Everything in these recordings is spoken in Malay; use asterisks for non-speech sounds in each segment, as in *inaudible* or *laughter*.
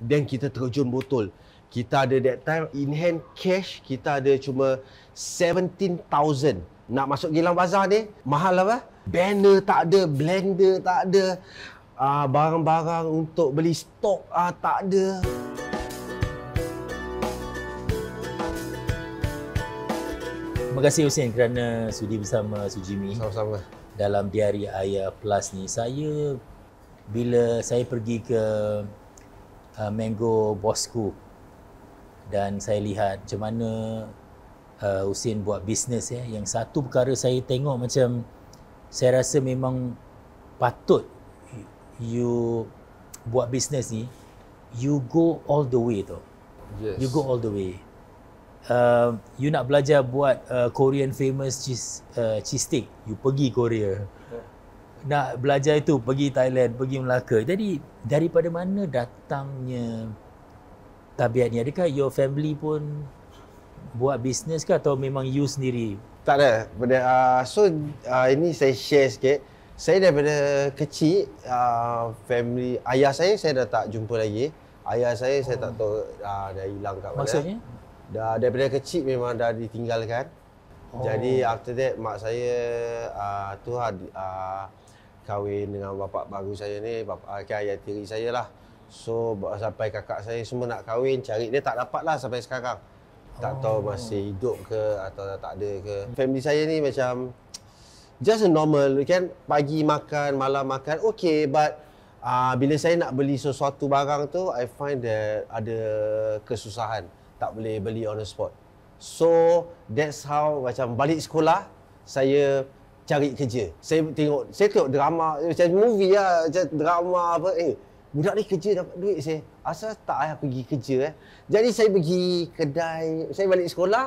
Then kita terjun botol. Kita ada that time in hand cash, kita ada cuma 17,000. Nak masuk Gilang Bazar ni, mahal lah bah. Banner tak ada, blender tak ada. Uh, barang-barang untuk beli stok uh, tak ada. Terima kasih Hussein kerana sudi bersama Sujimi. Sama-sama. Dalam diari Ayah Plus ni, saya bila saya pergi ke uh, mango bosku dan saya lihat macam mana uh, Usin buat bisnes ya. Yang satu perkara saya tengok macam saya rasa memang patut you buat bisnes ni you go all the way tu. Yes. You go all the way. Uh, you nak belajar buat uh, Korean famous cheese uh, cheese steak you pergi Korea nak belajar itu pergi Thailand, pergi Melaka. Jadi daripada mana datangnya tabiat ni? Adakah your family pun buat bisnes ke atau memang you sendiri? Tak ada. Benda, uh, so uh, ini saya share sikit. Saya daripada kecil uh, family ayah saya saya dah tak jumpa lagi. Ayah saya oh. saya tak tahu uh, dah hilang kat mana. Maksudnya? Dah daripada kecil memang dah ditinggalkan. Oh. Jadi after that mak saya uh, tu uh, kahwin dengan bapa baru saya ni, bapa okay, ayah tiri saya lah. So sampai kakak saya semua nak kahwin, cari dia tak dapat lah sampai sekarang. Tak tahu oh. masih hidup ke atau tak ada ke. Family saya ni macam just a normal, kan? Pagi makan, malam makan, okay but uh, bila saya nak beli sesuatu barang tu, I find that ada kesusahan. Tak boleh beli on the spot. So that's how macam balik sekolah, saya cari kerja. Saya tengok saya tengok drama, saya movie lah, saya drama apa eh budak ni kerja dapat duit saya. Asal tak payah pergi kerja eh. Jadi saya pergi kedai, saya balik sekolah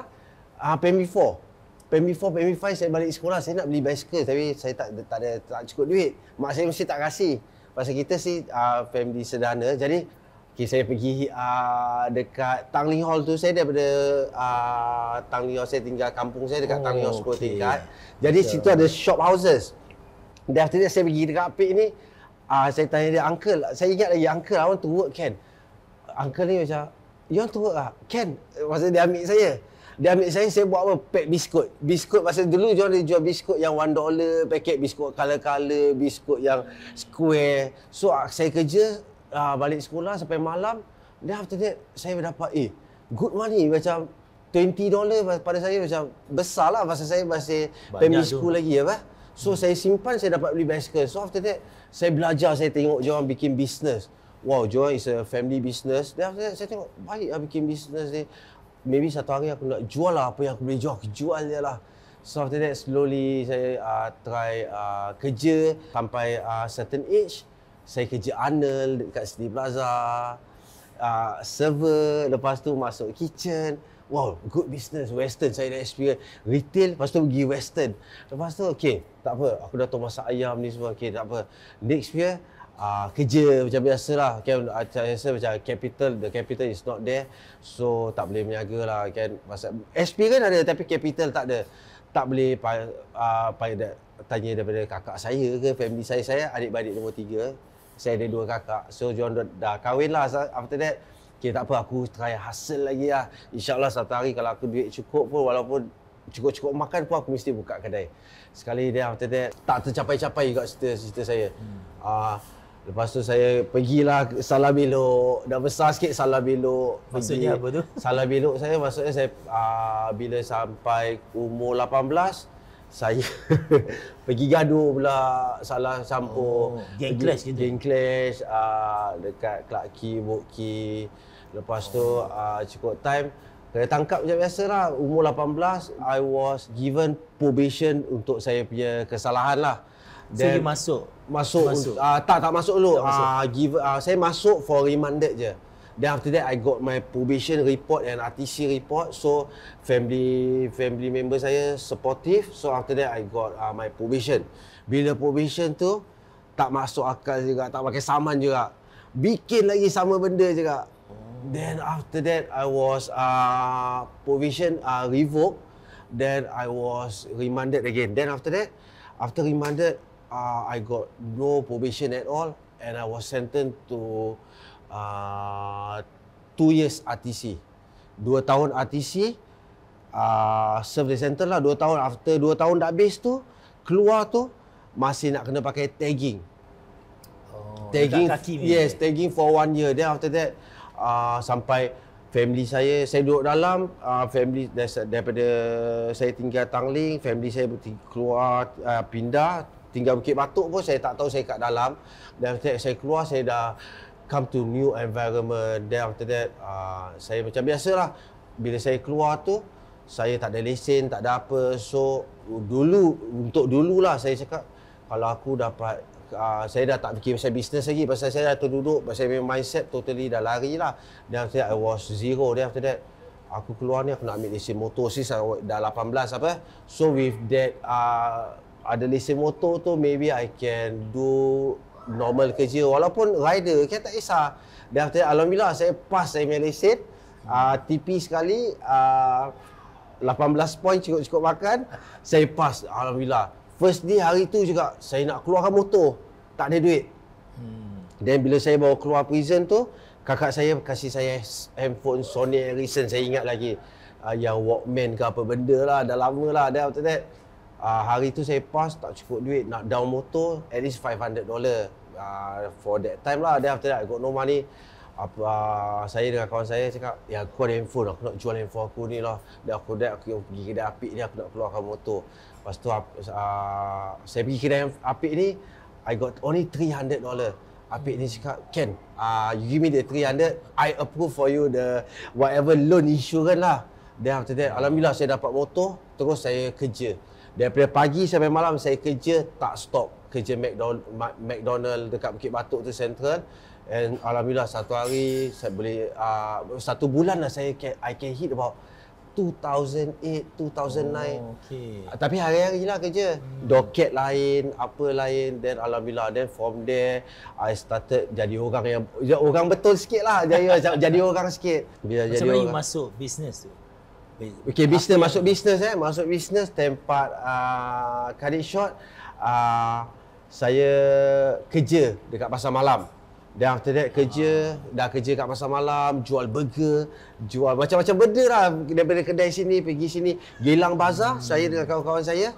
ah uh, PM4. PM4, PM5 saya balik sekolah saya nak beli bicycle tapi saya tak tak ada tak cukup duit. Mak saya mesti tak kasih. Pasal kita sih uh, family sederhana. Jadi Okay, saya pergi uh, dekat Tangli Hall tu saya daripada uh, ah, Tangli Hall saya tinggal kampung saya dekat oh, Tangli Hall 10 okay. tingkat. Jadi yeah. situ ada shop houses. Dan after saya pergi dekat Apik ni uh, saya tanya dia uncle, saya ingat lagi uncle I want to work Ken. Uncle ni macam you want to work ah. Kan masa dia ambil saya. Dia ambil saya, saya buat apa? Pack biskut. Biskut, masa dulu dia orang jual biskut yang one dollar, paket biskut color-color, biskut yang square. So, saya kerja, uh, balik sekolah sampai malam Dia after that, saya dapat eh, good money macam 20 dollar pada saya macam besar lah pasal saya masih primary school tu. lagi apa. So hmm. saya simpan, saya dapat beli bicycle. So after that, saya belajar, saya tengok jangan bikin business. Wow, jangan is a family business. Dia after that, saya tengok baik lah bikin business dia. Maybe satu hari aku nak jual lah apa yang aku boleh jual, aku jual je lah. So after that, slowly saya uh, try uh, kerja sampai uh, certain age saya kerja Arnold dekat City Plaza uh, server lepas tu masuk kitchen wow good business western saya dah experience retail lepas tu pergi western lepas tu okay tak apa aku dah tahu masak ayam ni semua okay tak apa next year Uh, kerja macam biasa lah kan okay, ah, biasa macam capital the capital is not there so tak boleh meniaga lah kan masa SP kan ada tapi capital tak ada tak boleh uh, pay, tanya daripada kakak saya ke family saya saya adik adik nombor tiga saya ada dua kakak. So, John dah, dah kahwin lah. After that, okay, tak apa. Aku try hasil lagi lah. InsyaAllah satu hari kalau aku duit cukup pun, walaupun cukup-cukup makan pun, aku mesti buka kedai. Sekali dia after that, tak tercapai-capai juga cerita-cerita saya. Hmm. Uh, lepas tu saya pergilah salam elok. Dah besar sikit salam elok. Maksudnya apa tu? Salam elok saya, maksudnya saya uh, bila sampai umur 18, saya *laughs* pergi gaduh pula salah sampur oh, gang clash gitu gang clash uh, dekat Clark Key, Boat Key lepas tu oh. uh, cukup time kena tangkap macam biasa lah umur 18 I was given probation untuk saya punya kesalahan lah Then, so you masuk? masuk, masuk. Uh, tak tak masuk dulu Uh, uh, saya masuk for remanded je Then after that I got my probation report and RTC report. So family family member saya supportive. So after that I got uh, my probation. Bila probation tu tak masuk akal juga, tak pakai saman juga. Bikin lagi sama benda juga. Then after that I was uh, probation uh, revoked. Then I was remanded again. Then after that, after remanded, uh, I got no probation at all, and I was sentenced to 2 uh, ah, years RTC 2 tahun RTC uh, ah, serve the center lah 2 tahun after 2 tahun dah habis tu keluar tu masih nak kena pakai tagging oh, tagging yes tagging for one year then after that uh, sampai family saya saya duduk dalam uh, family daripada saya tinggal Tangling family saya keluar uh, pindah tinggal Bukit batuk pun saya tak tahu saya kat dalam dan saya keluar saya dah come to new environment then after that uh, saya macam biasalah bila saya keluar tu saya tak ada lesen tak ada apa so dulu untuk dulu lah saya cakap kalau aku dapat uh, ah, saya dah tak fikir pasal bisnes lagi pasal saya dah terduduk pasal saya mindset totally dah lari lah then after that I was zero then after that aku keluar ni aku nak ambil lesen motor sis ah, dah 18 apa so with that uh, ada lesen motor tu maybe I can do normal kerja walaupun rider saya kan tak kisah dan after alhamdulillah saya pas saya punya lesen uh, ah, TP sekali uh, ah, 18 point cukup-cukup makan saya pas alhamdulillah first day hari tu juga saya nak keluarkan motor tak ada duit Dan hmm. bila saya bawa keluar prison tu Kakak saya kasih saya handphone Sony Ericsson Saya ingat lagi uh, Yang Walkman ke apa benda lah Dah lama lah Then after that uh, hari tu saya pas tak cukup duit nak down motor at least 500 dollar uh, for that time lah then after that I got no money apa uh, saya dengan kawan saya cakap ya aku ada handphone aku nak jual handphone aku ni lah dah aku dah aku pergi kedai api ni aku nak keluarkan motor lepas tu uh, saya pergi kedai api ni I got only 300 dollar api ni cakap Ken uh, you give me the 300 I approve for you the whatever loan insurance lah then after that Alhamdulillah saya dapat motor terus saya kerja Daripada pagi sampai malam saya kerja tak stop kerja McDonald McDonald dekat Bukit Batok tu central and alhamdulillah satu hari saya boleh ah, uh, satu bulan lah saya can, I can hit about 2008 2009 oh, okay. tapi hari-hari lah kerja hmm. doket lain apa lain then alhamdulillah then from there I started jadi orang yang ya, orang betul sikit lah jadi, *laughs* jadi orang sikit Bila jadi macam mana masuk business tu Okay, bisnes masuk bisnes eh, masuk bisnes tempat uh, ah, a shot uh, ah, saya kerja dekat pasar malam. Dan after that kerja, ha. dah kerja kat pasar malam, jual burger, jual macam-macam benda lah daripada kedai sini pergi sini, gelang bazar hmm. saya dengan kawan-kawan saya.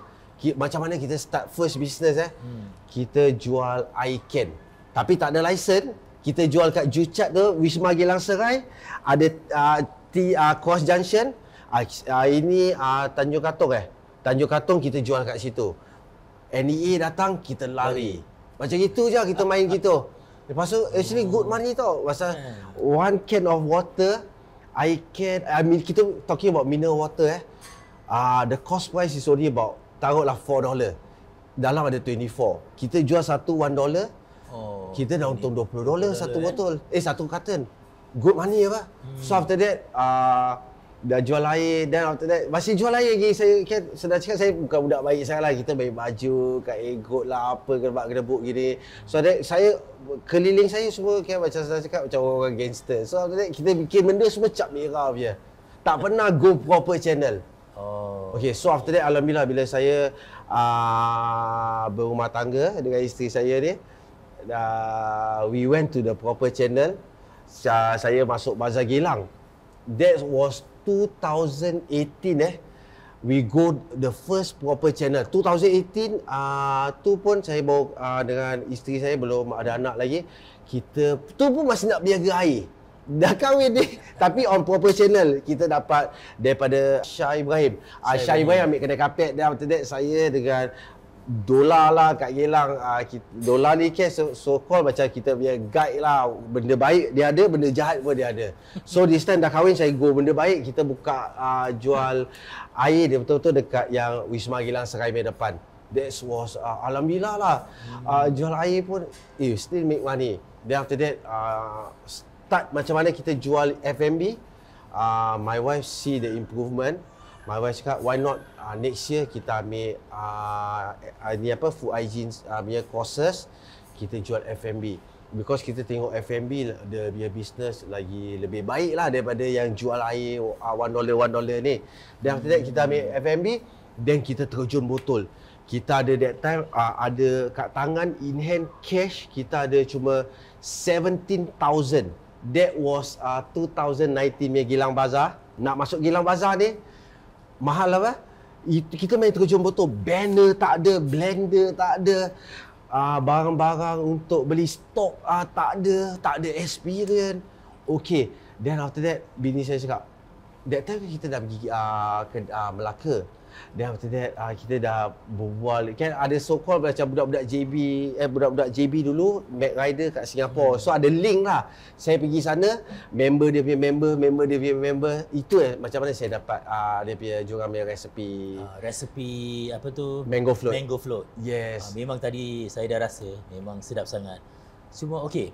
Macam mana kita start first business eh? Hmm. Kita jual eye can. Tapi tak ada lesen. kita jual kat Jucat tu, Wisma Gelang Serai, ada uh, T, uh, Cross Junction, Uh, ini uh, Tanjung Katong eh. Tanjung Katong kita jual kat situ. NEA datang, kita lari. Macam itu je lah kita main gitu. Lepas tu, actually good money tau. Pasal hmm. one can of water, I can, I mean, kita talking about mineral water eh. Uh, the cost price is only about, taruhlah $4. Dalam ada 24. Kita jual satu $1. Oh, kita dah untung $20, $20 satu eh. botol. Eh? eh, satu carton. Good money apa? Hmm. So after that, uh, dah jual air dan after that masih jual air lagi saya kan sedar cakap saya bukan budak baik saya lah kita baik baju kat egot lah apa gerbak gerbuk gini so that saya keliling saya semua kan macam sedar cakap macam orang-orang gangster so after that kita bikin benda semua cap merah je tak pernah go proper channel oh. okay so after that Alhamdulillah bila saya uh, berumah tangga dengan isteri saya ni uh, we went to the proper channel saya masuk bazar gilang that was 2018 eh we go the first proper channel 2018 uh, ah, tu pun saya bawa uh, dengan isteri saya belum ada anak lagi kita tu pun masih nak biaga air dah kahwin ni *laughs* tapi on proper channel kita dapat daripada Syah Ibrahim uh, ah, Syah Ibrahim ambil kedai kapet dan after saya dengan dolar lah kat Gelang uh, ah, dolar ni kan so, so called macam kita punya guide lah benda baik dia ada benda jahat pun dia ada so this time dah kahwin saya go benda baik kita buka uh, jual air dia betul-betul dekat yang Wisma Gelang Serai depan that was uh, Alhamdulillah lah uh, jual air pun eh still make money then after that uh, start macam mana kita jual F&B uh, my wife see the improvement My wife cakap, why not uh, next year kita ambil uh, ini apa food hygiene uh, punya courses kita jual F&B because kita tengok F&B dia punya business lagi lebih baik lah daripada yang jual air ah, one dollar one dollar ni then after that kita ambil F&B then kita terjun botol kita ada that time uh, ada kat tangan in hand cash kita ada cuma 17,000 that was uh, 2019 punya Gilang Bazaar nak masuk Gilang Bazaar ni mahal apa? Kita main terjun botol, banner tak ada, blender tak ada. Uh, barang-barang untuk beli stok uh, tak ada, tak ada experience. Okay, then after that, bini saya cakap, that time kita dah pergi uh, ke uh, Melaka. Then after that uh, kita dah berbual kan ada so called macam budak-budak JB eh budak-budak JB dulu Mac Rider kat Singapore. Hmm. So ada link lah. Saya pergi sana member dia punya member member dia punya member itu eh macam mana saya dapat uh, dia punya jurang punya resepi. Uh, ah, resepi apa tu? Mango float. Mango float. Yes. Uh, memang tadi saya dah rasa memang sedap sangat. semua okey.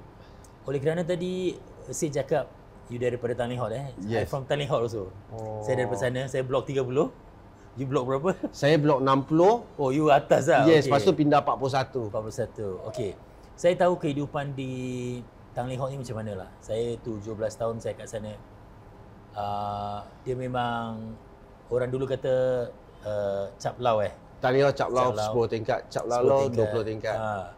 Oleh kerana tadi saya cakap you daripada Tanglin Hall eh. Yes. I from Tanglin Hall also. Oh. Saya dari sana, saya blok 30. You blok berapa? *laughs* Saya blok 60. Oh, you atas lah. Yes, okay. lepas tu pindah 41. 41. Okay. Saya tahu kehidupan di Tanglin Hong ni macam mana lah. Saya 17 tahun saya kat sana. Uh, dia memang orang dulu kata uh, cap lau eh. Tanglin Hong cap lau 10 tingkat. Cap lau 20 tingkat. Ha.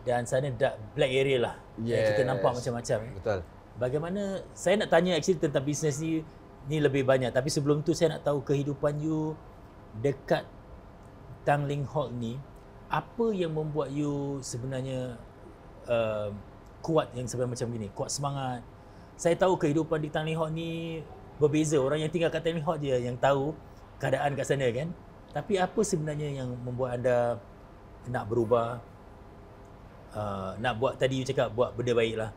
Dan sana dark black area lah. Yes. Kita nampak macam-macam. Eh. Betul. Bagaimana, saya nak tanya actually tentang bisnes ni ni lebih banyak tapi sebelum tu saya nak tahu kehidupan you dekat Tanglin Hall ni apa yang membuat you sebenarnya uh, kuat yang sampai macam gini kuat semangat saya tahu kehidupan di Tanglin Hall ni berbeza orang yang tinggal kat Tanglin Hall je yang tahu keadaan kat sana kan tapi apa sebenarnya yang membuat anda nak berubah uh, nak buat tadi you cakap buat benda baiklah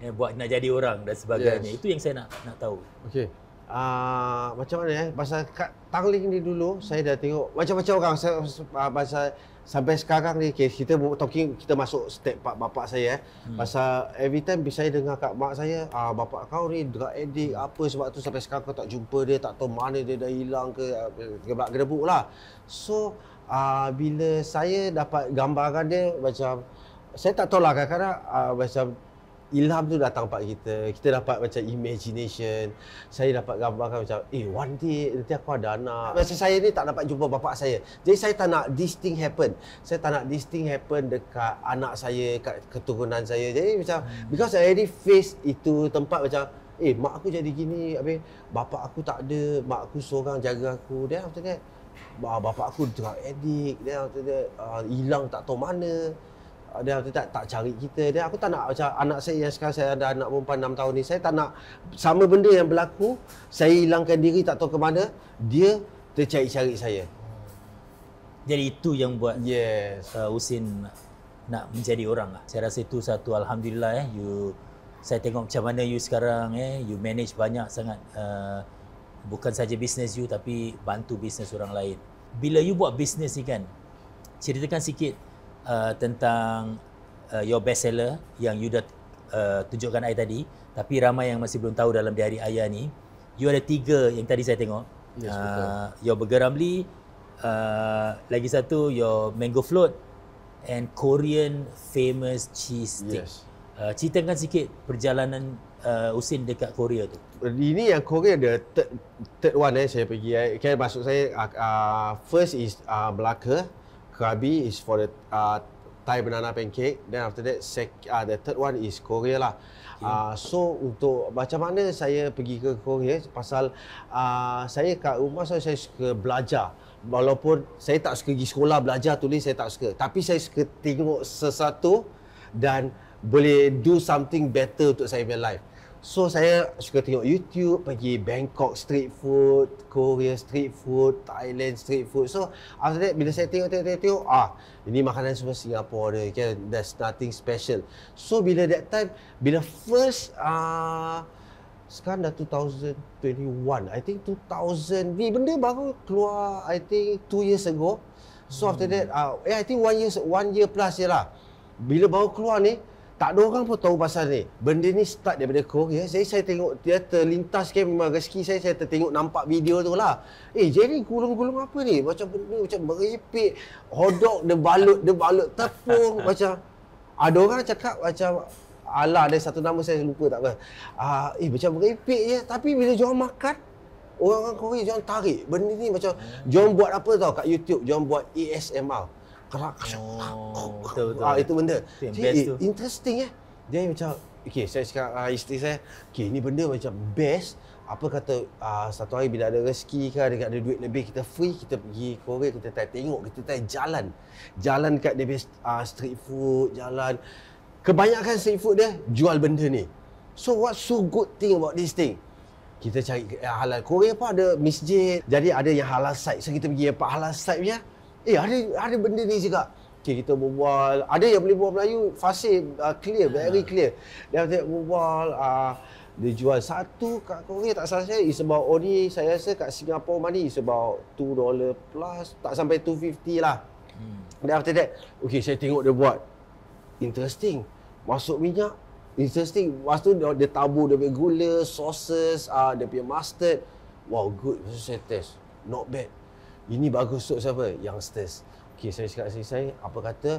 eh, buat nak jadi orang dan sebagainya yes. itu yang saya nak nak tahu okey uh, macam mana eh pasal kat Tanglin ni dulu saya dah tengok macam-macam orang saya ah, pasal sampai sekarang ni kita talking kita masuk step pak bapak saya eh hmm. pasal every time saya dengar kat mak saya ah uh, bapak kau ni drug addict apa sebab tu sampai sekarang kau tak jumpa dia tak tahu mana dia dah hilang ke gebrak ah, gedebuk lah so uh, bila saya dapat gambaran dia macam saya tak tahu lah kadang-kadang uh, macam ilham tu datang pada kita kita dapat macam imagination saya dapat gambarkan macam eh one day nanti aku ada anak macam saya ni tak dapat jumpa bapa saya jadi saya tak nak this thing happen saya tak nak this thing happen dekat anak saya dekat keturunan saya jadi macam hmm. because I already face itu tempat macam eh mak aku jadi gini habis bapa aku tak ada mak aku seorang jaga aku Dia after that ah, bapak aku drug addict Dia after that uh, hilang tak tahu mana Ah, dia tu tak tak cari kita dia aku tak nak macam anak saya yang sekarang saya ada anak perempuan 6 tahun ni saya tak nak sama benda yang berlaku saya hilangkan diri tak tahu ke mana dia tercari-cari saya jadi itu yang buat yes uh, Usin nak, nak menjadi orang lah. saya rasa itu satu alhamdulillah eh you saya tengok macam mana you sekarang eh you manage banyak sangat uh, bukan saja bisnes you tapi bantu bisnes orang lain bila you buat bisnes ni kan ceritakan sikit Uh, tentang uh, your best seller yang you dah uh, tunjukkan ayat tadi tapi ramai yang masih belum tahu dalam diari ayah ni you ada tiga yang tadi saya tengok yes, uh, your burger ramli uh, lagi satu your mango float and korean famous cheese stick yes. uh, ceritakan sikit perjalanan uh, Usin dekat Korea tu ini yang Korea the third, third one eh saya pergi eh. Okay, maksud saya uh, first is uh, Melaka Krabi is for the uh, Thai banana pancake. Then after that, sec, uh, the third one is Korea lah. Okay. Uh, so untuk macam mana saya pergi ke Korea pasal uh, saya kat rumah saya, saya suka belajar walaupun saya tak suka pergi sekolah belajar tulis saya tak suka tapi saya suka tengok sesuatu dan boleh do something better untuk saya punya life So saya suka tengok YouTube, pergi Bangkok street food, Korea street food, Thailand street food. So after that bila saya tengok tengok tengok, tengok ah ini makanan semua Singapura dia kan there's nothing special. So bila that time bila first ah uh, sekarang dah 2021, I think 2000 ni benda baru keluar I think 2 years ago. So hmm. after that ah uh, eh, yeah, I think 1 year 1 year plus je lah. Bila baru keluar ni, tak ada orang pun tahu pasal ni. Benda ni start daripada Korea. Saya saya tengok dia terlintas ke kan memang rezeki saya saya tertengok nampak video tu lah. Eh jadi gulung-gulung apa ni? Macam benda ni macam merepek. Hodok dia balut, dia balut tepung *laughs* macam ada orang cakap macam Alah ada satu nama saya lupa tak apa. Uh, eh macam merepek je tapi bila jual makan orang-orang Korea jual tarik. Benda ni macam jom hmm. buat apa tau kat YouTube, jom buat ASMR kerak kerak oh, betul betul ah itu benda itu Jadi, best interesting eh dia macam okey saya cakap uh, isteri saya okey ni benda macam best apa kata uh, satu hari bila ada rezeki ke ada, ada duit lebih kita free kita pergi Korea kita try tengok kita try jalan jalan kat dia uh, street food jalan kebanyakan street food dia jual benda ni so what so good thing about this thing kita cari eh, halal Korea pun ada masjid jadi ada yang halal site so kita pergi apa halal site nya Eh ada ada benda ni juga. Okay, kita berbual. Ada yang boleh berbual Melayu, fasih uh, clear, very ah. clear. Dia kata berbual uh, dia jual satu kat Korea tak salah saya is about only saya rasa kat Singapore money is about 2 dollar plus tak sampai 250 lah. Hmm. Then after that, okay saya tengok dia buat. Interesting. Masuk minyak. Interesting. Lepas tu dia, dia tabur dia punya gula, sauces, uh, dia punya mustard. Wow, good. saya test. Not bad. Ini bagus untuk siapa? Youngsters. Okey, saya cakap saya, saya apa kata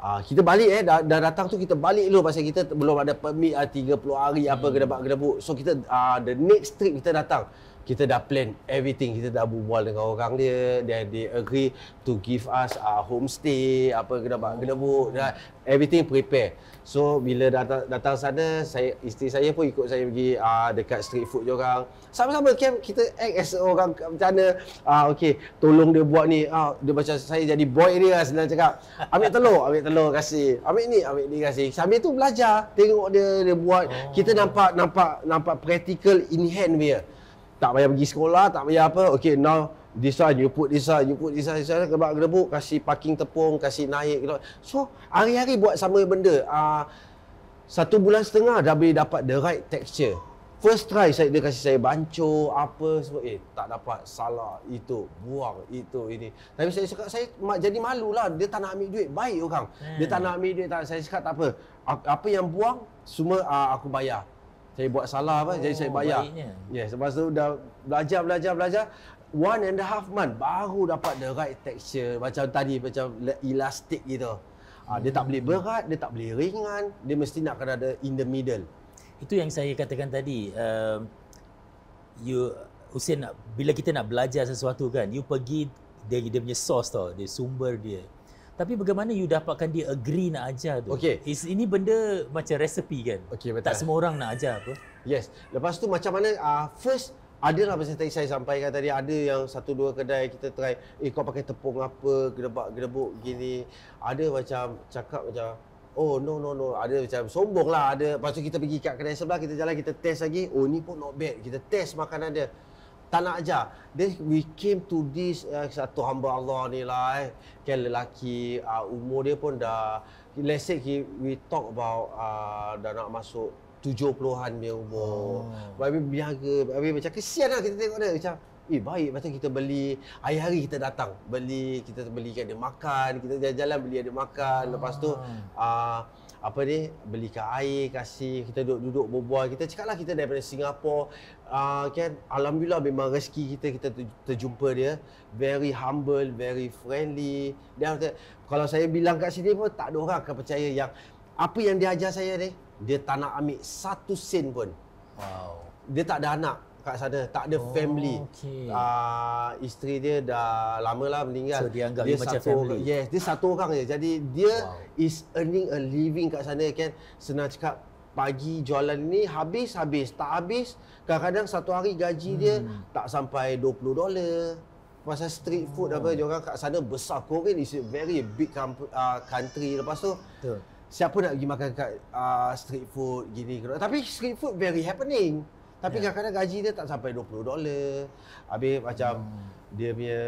uh, kita balik eh dah, dah, datang tu kita balik dulu pasal kita belum ada permit ah, uh, 30 hari apa hmm. gedebak gedebuk. So kita uh, the next trip kita datang kita dah plan everything kita dah bual dengan orang dia Dia dia agree to give us a homestay apa kena bang kena buat. dah everything prepare so bila datang datang sana saya isteri saya pun ikut saya pergi uh, dekat street food je orang sama-sama camp kita act as orang macam mana uh, ah, okey tolong dia buat ni uh, dia macam saya jadi boy dia lah senang cakap ambil telur ambil telur kasih ambil ni ambil ni kasih sambil tu belajar tengok dia dia buat oh. kita nampak nampak nampak practical in hand dia tak payah pergi sekolah, tak payah apa. Okay, now this one, you put this one, you put this one, this one, kebak gerebuk, kasih parking tepung, kasih naik. Gitu. So, hari-hari buat sama benda. Uh, satu bulan setengah dah boleh dapat the right texture. First try saya dia kasih saya bancuh apa semua eh tak dapat salah itu buang itu ini. Tapi saya cakap saya jadi malu lah. dia tak nak ambil duit. Baik orang. Hmm. Dia tak hmm. nak ambil duit tak saya cakap tak apa. Apa yang buang semua uh, aku bayar saya buat salah apa oh, jadi saya oh, bayar Ya, yes lepas tu dah belajar belajar belajar one and a half month baru dapat the right texture macam tadi macam elastic gitu hmm. dia tak boleh hmm. berat dia tak boleh ringan dia mesti nak kena ada in the middle itu yang saya katakan tadi uh, you Hussein, bila kita nak belajar sesuatu kan you pergi dia, dia punya source tau dia sumber dia tapi bagaimana you dapatkan dia agree nak ajar tu? Okay. Is, ini benda macam resepi kan? Okay, betul. Tak semua orang nak ajar apa? Yes. Lepas tu macam mana uh, first ada lah macam tadi saya sampaikan tadi ada yang satu dua kedai kita try eh kau pakai tepung apa gedebak gedebuk gini ada macam cakap macam oh no no no ada macam sombong lah ada pasal kita pergi kat kedai sebelah kita jalan kita test lagi oh ni pun not bad kita test makanan dia tak nak ajar. Then we came to this uh, satu hamba Allah ni lah eh. Kan lelaki uh, umur dia pun dah let's say he, we talk about uh, dah nak masuk 70-an dia umur. Oh. Tapi biaga, tapi macam kesian lah kita tengok dia macam Eh baik macam kita beli hari-hari kita datang beli kita beli dia makan kita jalan-jalan beli dia makan lepas tu aa, ah. ah, apa ni beli ke air kasih kita duduk-duduk berbual kita cakaplah kita daripada Singapura ah, kan alhamdulillah memang rezeki kita kita terjumpa dia very humble very friendly dan kalau saya bilang kat sini pun tak ada orang akan percaya yang apa yang dia ajar saya ni dia tak nak ambil satu sen pun wow dia tak ada anak kat sana tak ada oh, family okay. uh, isteri dia dah lama lah meninggal so, dia, anggap dia, dia macam satu family. yes dia satu orang je jadi dia wow. is earning a living kat sana kan senang cakap pagi jualan ni habis habis tak habis kadang-kadang satu hari gaji hmm. dia tak sampai 20 dolar pasal street food hmm. apa dia orang kat sana besar Korea is a very big uh, country lepas tu Betul. siapa nak pergi makan kat uh, street food gini tapi street food very happening tapi yeah. kadang-kadang gaji dia tak sampai 20 dolar. Habis macam hmm. dia punya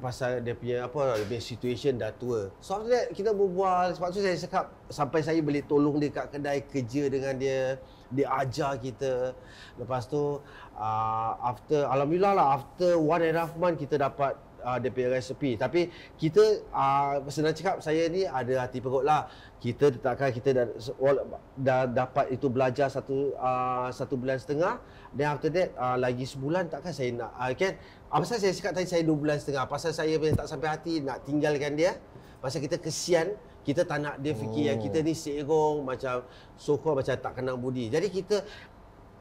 pasal dia punya apa dia punya situation dah tua. So after that kita berbual sebab tu saya cakap sampai saya beli tolong dia kat kedai kerja dengan dia dia ajar kita. Lepas tu uh, after alhamdulillah lah after one and a half month kita dapat uh, dia punya resipi tapi kita uh, senang cakap saya ni ada hati perut lah kita takkan kita dah, dah dapat itu belajar satu uh, satu bulan setengah then after that uh, lagi sebulan takkan saya nak uh, kan apa pasal saya cakap tadi saya dua bulan setengah pasal saya punya tak sampai hati nak tinggalkan dia pasal kita kesian kita tak nak dia fikir oh. yang kita oh. ni seerong macam sokong macam tak kenal budi jadi kita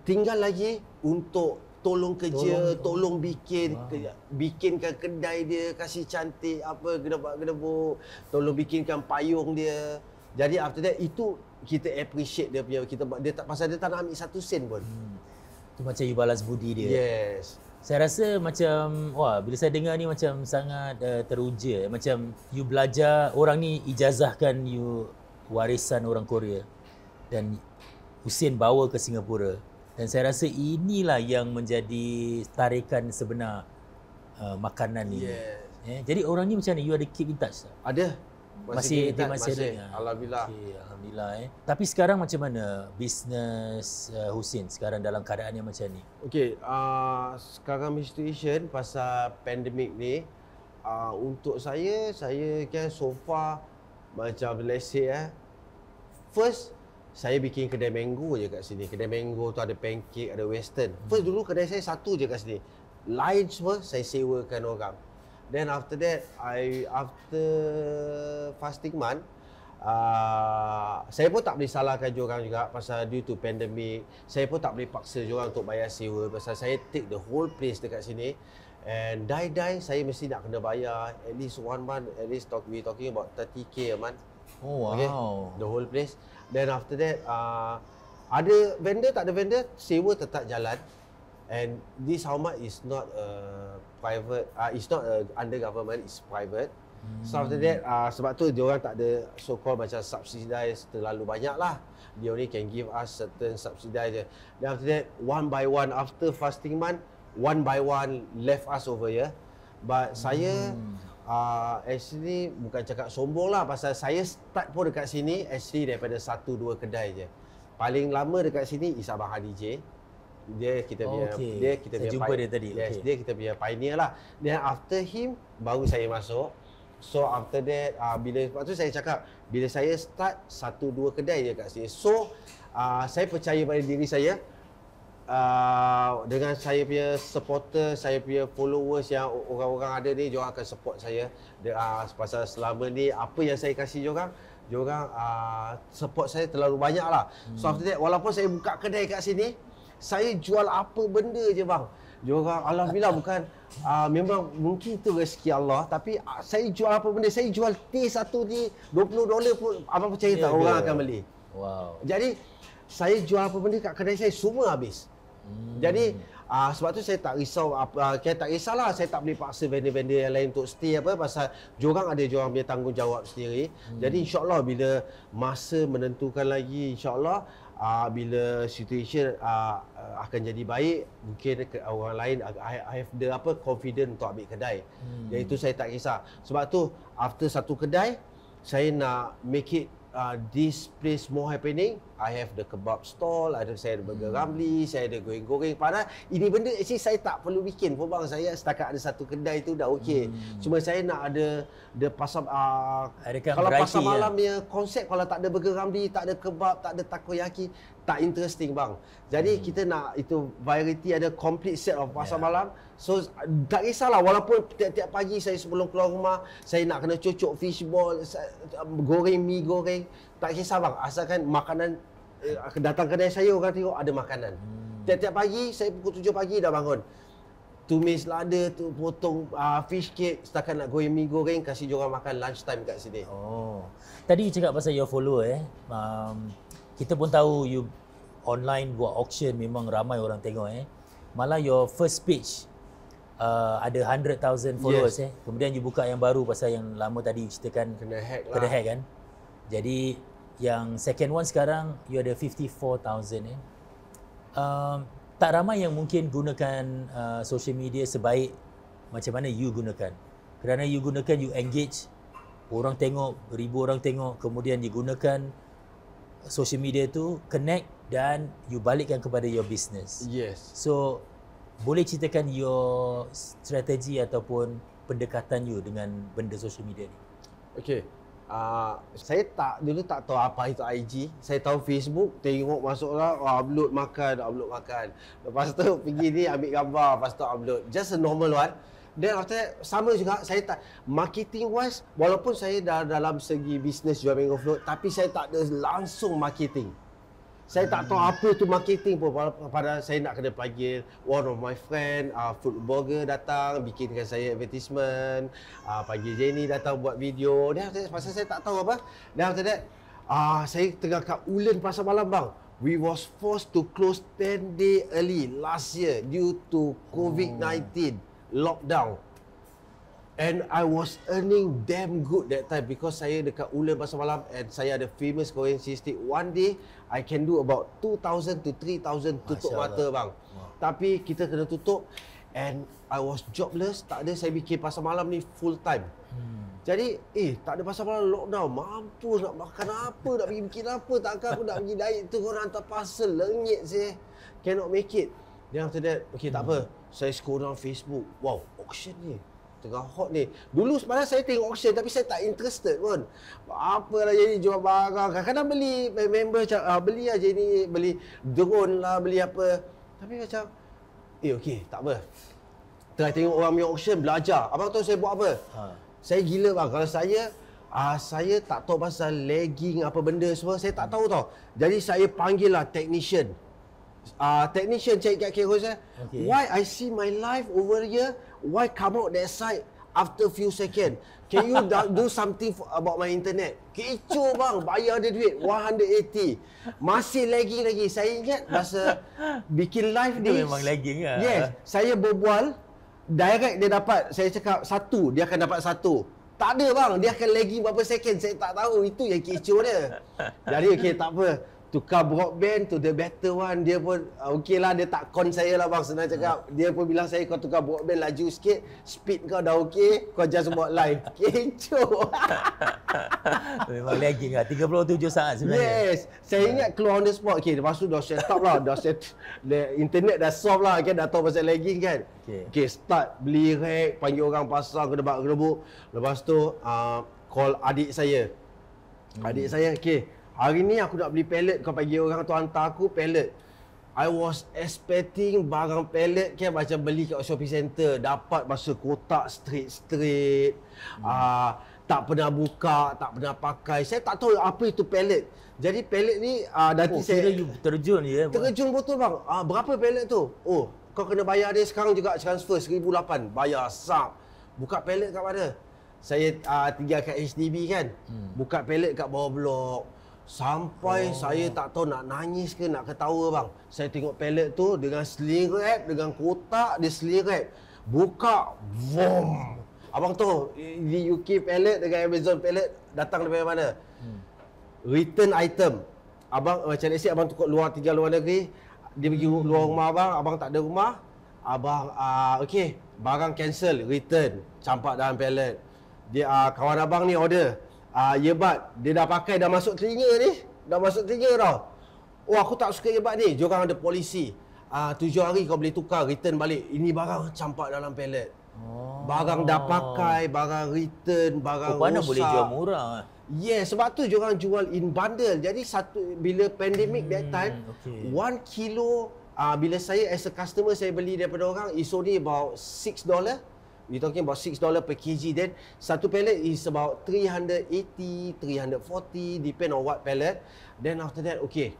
tinggal lagi untuk tolong kerja, tolong, tolong bikin ke bikinkan kedai dia kasih cantik apa gedebak-gedebuk, tolong bikinkan payung dia. Jadi after that itu kita appreciate dia punya kita dia tak pasal dia tak nak ambil satu sen pun. Hmm. Tu macam you budi dia. Yes. Saya rasa macam wah bila saya dengar ni macam sangat uh, teruja macam you belajar orang ni ijazahkan you warisan orang Korea dan Husin bawa ke Singapura. Dan saya rasa inilah yang menjadi tarikan sebenar uh, makanan ni. Yeah. Eh, yeah. Jadi orang ni macam ni, you ada keep in touch Ada. Masih, masih, masih ada. Masih. Ya? Alhamdulillah. Okay, Alhamdulillah. Eh. Tapi sekarang macam mana bisnes uh, Husin sekarang dalam keadaan yang macam ni? Okey, uh, sekarang situation pasal pandemik ni, uh, untuk saya, saya kan so far macam let's say eh, first saya bikin kedai mango je kat sini. Kedai mango tu ada pancake, ada western. First dulu kedai saya satu je kat sini. Lain semua saya sewakan orang. Then after that, I after fasting month, uh, saya pun tak boleh salahkan orang juga pasal due to pandemic. Saya pun tak boleh paksa juga untuk bayar sewa pasal saya take the whole place dekat sini. And die-die saya mesti nak kena bayar at least one month, at least talk, we talking about 30k a month. Oh wow. Okay? The whole place. Then after that, uh, ada vendor tak ada vendor, sewa tetap jalan. And this how much is not a private, uh, it's not a under government, it's private. Hmm. So after hmm. that, uh, sebab tu dia orang tak ada so called macam subsidize terlalu banyak lah. Dia only can give us certain subsidize je. Then after that, one by one after fasting month, one by one left us over here. But hmm. saya, uh, actually bukan cakap sombong lah pasal saya start pun dekat sini actually daripada satu dua kedai je. Paling lama dekat sini is Abang Hadi J. Dia kita punya okay. dia kita saya punya dia tadi. Yes, okay. dia kita punya pioneer lah. Then after him baru saya masuk. So after that uh, bila sebab saya cakap bila saya start satu dua kedai je kat sini. So uh, saya percaya pada diri saya uh, dengan saya punya supporter, saya punya followers yang orang-orang ada ni, diorang akan support saya. Dia uh, pasal selama ni apa yang saya kasih diorang, diorang uh, support saya terlalu banyak lah. Hmm. So after that, walaupun saya buka kedai kat sini, saya jual apa benda je bang. Diorang Alhamdulillah bukan uh, Memang mungkin itu rezeki Allah Tapi uh, saya jual apa benda Saya jual T satu ni 20 dolar pun apa percaya yeah, tak yeah. orang akan beli Wow. Jadi saya jual apa benda kat kedai saya semua habis. Jadi uh, sebab tu saya tak risau apa uh, saya tak risalah saya tak boleh paksa vendor-vendor yang lain untuk stay apa pasal jurang ada jurang punya tanggungjawab sendiri. Hmm. Jadi insyaallah bila masa menentukan lagi insyaallah uh, bila situasi uh, akan jadi baik mungkin orang lain I, have the apa confident untuk ambil kedai. Hmm. Jadi itu saya tak kisah. Sebab tu after satu kedai saya nak make it uh, this place more happening. I have the kebab stall, ada saya ada burger hmm. ramli, saya ada goreng-goreng. Padahal ini benda actually saya tak perlu bikin pun bang. Saya setakat ada satu kedai itu dah okey. Hmm. Cuma saya nak ada the pasar uh, kan kalau pasar malamnya ya. konsep kalau tak ada burger ramli, tak ada kebab, tak ada takoyaki, tak interesting bang. Jadi hmm. kita nak itu variety ada complete set of pasal yeah. malam. So tak kisahlah walaupun tiap-tiap pagi saya sebelum keluar rumah saya nak kena cucuk fishball, goreng mi goreng, tak kisah bang asalkan makanan eh, datang kedai saya orang tengok ada makanan. Hmm. Tiap-tiap pagi saya pukul 7 pagi dah bangun. Tumis lada tu potong uh, fish cake setakat nak goreng mi goreng kasih dia makan lunch time kat sini. Oh. Tadi you cakap pasal your follower eh. Um, kita pun tahu you online buat auction memang ramai orang tengok eh. Malah your first page uh, ada 100,000 followers yes. eh. Kemudian you buka yang baru pasal yang lama tadi ceritakan kena hack lah. Kena hack kan. Jadi yang second one sekarang you ada 54,000 eh. Um, tak ramai yang mungkin gunakan uh, social media sebaik macam mana you gunakan. Kerana you gunakan you engage orang tengok, ribu orang tengok, kemudian you gunakan social media tu connect dan you balikkan kepada your business. Yes. So boleh ceritakan your strategi ataupun pendekatan you dengan benda social media ni? Okay. Uh, ah, saya tak dulu tak tahu apa itu IG. Saya tahu Facebook, tengok masuklah oh, upload makan, upload makan. Lepas tu pergi ni ambil gambar, lepas tu upload. Just a normal one. Then after that, sama juga saya tak marketing wise walaupun saya dah dalam segi bisnes jual mango float tapi saya tak ada langsung marketing saya tak tahu apa tu marketing pun pada saya nak kena panggil one of my friend uh, food blogger datang bikinkan saya advertisement uh, panggil Jenny datang buat video dan after that, pasal saya tak tahu apa dan after that uh, saya tengah kat Ulen pasal malam bang we was forced to close 10 day early last year due to COVID-19 oh. lockdown And I was earning damn good that time because saya dekat Ulan Pasar Malam and saya ada famous Korean cheese One day, I can do about 2,000 to 3,000 tutup Masya mata Allah. bang. Wow. Tapi kita kena tutup and I was jobless, tak ada saya fikir pasal malam ni full time. Hmm. Jadi, eh tak ada pasal malam lockdown, mampu nak makan apa, nak pergi bikin apa, takkan aku nak pergi diet tu korang hantar pasal, lengit saya. Cannot make it. Then after that, okay hmm. tak apa, hmm. saya scroll down Facebook, wow auction ni tengah hot ni. Dulu sebenarnya saya tengok auction tapi saya tak interested pun. Apa lah jadi jual barang. Kadang-kadang beli member macam ah, beli aja lah ni, beli drone lah, beli apa. Tapi macam eh okey, tak apa. Tengah tengok orang punya auction belajar. Apa tu saya buat apa? Ha. Saya gila bang kalau saya Ah uh, saya tak tahu pasal lagging apa benda semua saya tak tahu tau. Jadi saya panggil lah technician uh, technician check kat Kate Hose eh. Okay. Why I see my life over here? Why come out that side after few second? Can you do, do something for, about my internet? Kecoh bang, bayar dia duit 180. Masih lagi lagi. Saya ingat masa bikin live ni. Memang lagi lah. Yes, saya berbual direct dia dapat saya cakap satu, dia akan dapat satu. Tak ada bang, dia akan lagi berapa second saya tak tahu. Itu yang kecoh dia. Jadi okay tak apa tukar broadband to the better one dia pun uh, ah, okay lah dia tak con saya lah bang senang cakap dia pun bilang saya kau tukar broadband laju sikit speed kau dah okey. kau just buat live *laughs* kecoh *laughs* memang lagging lah 37 saat sebenarnya yes saya ya. ingat keluar on the spot okay lepas tu dah set up lah dah set the internet dah soft lah okay, dah tahu pasal lagging kan okay. okay start beli rack panggil orang pasang kena buat lepas tu uh, call adik saya hmm. adik saya okay Hari ni aku nak beli pallet kau pergi orang tu hantar aku pallet. I was expecting barang pallet kan macam beli kat shopping center dapat masa kotak straight straight. Hmm. Ah hmm. uh, tak pernah buka, tak pernah pakai. Saya tak tahu apa itu pallet. Jadi pallet ni uh, nanti oh, saya terjun ya. terjun betul bang. Uh, berapa pallet tu? Oh, kau kena bayar dia sekarang juga transfer 1008. Bayar sah. Buka pallet kat mana? Saya uh, ah, tinggal kat HDB kan. Hmm. Buka pallet kat bawah blok. Sampai oh. saya tak tahu nak nangis ke nak ketawa bang. Saya tengok pelet tu dengan sling dengan kotak dia sling Buka, boom. Abang tu, di UK pelet dengan Amazon pelet datang dari mana? Hmm. Return item. Abang eh, macam ni abang tukar luar tiga luar negeri. Dia pergi hmm. luar rumah abang, abang tak ada rumah. Abang, uh, okey, barang cancel, return. Campak dalam pelet. Dia uh, kawan abang ni order uh, ah, earbud ya, dia dah pakai dah masuk telinga ni dah masuk telinga dah oh aku tak suka earbud ya, ni dia orang ada polisi uh, tujuh hari kau boleh tukar return balik ini barang campak dalam pallet oh. barang dah pakai barang return barang oh, mana rusak. boleh jual murah eh? Yeah, sebab tu dia orang jual in bundle. Jadi satu bila pandemik hmm, that time, 1 okay. kilo uh, bila saya as a customer saya beli daripada orang is only about $6 We talking about six dollar per kg then Satu pallet is about three three hundred eighty, hundred forty, Depend on what pallet Then after that, okay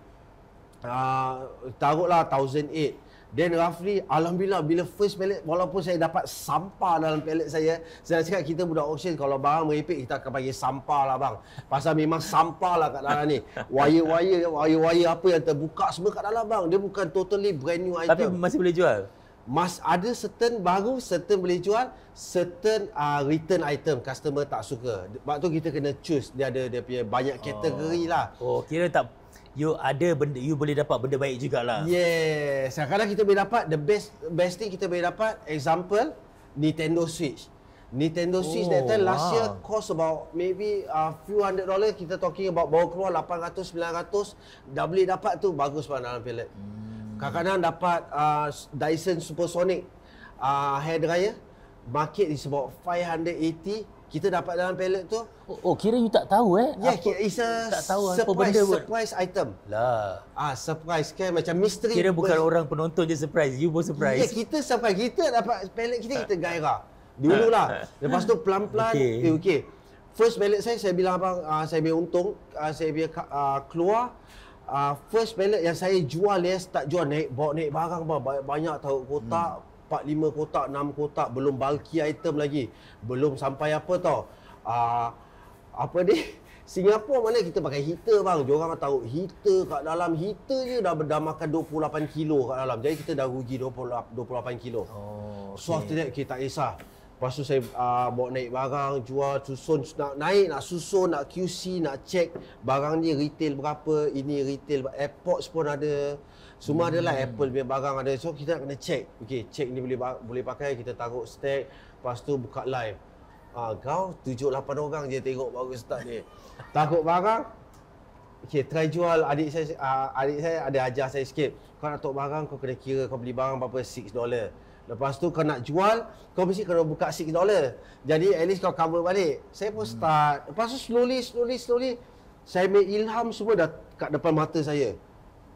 uh, Taruh thousand eight. Then roughly, Alhamdulillah bila first pallet Walaupun saya dapat sampah dalam pallet saya Saya cakap kita budak auction Kalau barang meripik kita akan panggil sampah lah bang Pasal memang sampah lah kat dalam ni Wire-wire, wire-wire apa yang terbuka semua kat dalam bang Dia bukan totally brand new item Tapi masih boleh jual? Mas ada certain baru, certain boleh jual, certain uh, return item customer tak suka. Sebab tu kita kena choose dia ada dia punya banyak kategori oh. lah. Oh, kira tak you ada benda you boleh dapat benda baik jugalah. Yes. Kadang-kadang kita boleh dapat the best best thing kita boleh dapat example Nintendo Switch. Nintendo Switch oh, that time last wow. year cost about maybe a ah, few hundred dollar kita talking about baru keluar 800 900 dah boleh dapat tu bagus pandangan dalam pilot. Hmm. Kadang-kadang dapat uh, Dyson Supersonic uh, hair dryer market is about 580 kita dapat dalam pallet tu. Oh, oh kira you tak tahu eh? Yeah, apa, it's a tak tahu surprise, surprise, item. Lah. Ah, surprise kan macam misteri. Kira bukan ber- orang penonton je surprise, you pun surprise. Yeah, kita sampai kita dapat pallet kita kita gairah. Dulu lah. *laughs* Lepas tu pelan-pelan, okay. Eh, okay. First pallet saya, saya bilang abang, uh, saya biar untung, uh, saya biar uh, keluar uh, first pallet yang saya jual ya, tak jual naik bawa naik barang apa banyak, banyak tahu kotak hmm. lima 5 kotak 6 kotak belum bulky item lagi. Belum sampai apa tau. Uh, apa ni? *laughs* Singapura mana kita pakai heater bang. Jorang orang tahu heater kat dalam heater je dah, dah makan 28 kilo kat dalam. Jadi kita dah rugi 28 28 kilo. Oh. Okay. So after that kita okay, tak Lepas tu saya uh, bawa naik barang, jual, susun, nak naik, nak susun, nak QC, nak cek barang ni retail berapa, ini retail, airports pun ada. Semua lah, hmm. adalah Apple punya barang ada. So kita kena cek Okay, cek ni boleh boleh pakai, kita taruh stack. Lepas tu buka live. Ah, uh, kau tujuh, lapan orang je tengok baru start ni. *laughs* Takut barang, Okay, try jual adik saya uh, adik saya ada ajar saya sikit. Kau nak tok barang kau kena kira kau beli barang berapa 6 dollar. Lepas tu kau nak jual, kau mesti kena buka $6. Jadi at least kau cover balik. Saya pun hmm. start. Lepas tu slowly, slowly, slowly. Saya me ilham semua dah kat depan mata saya.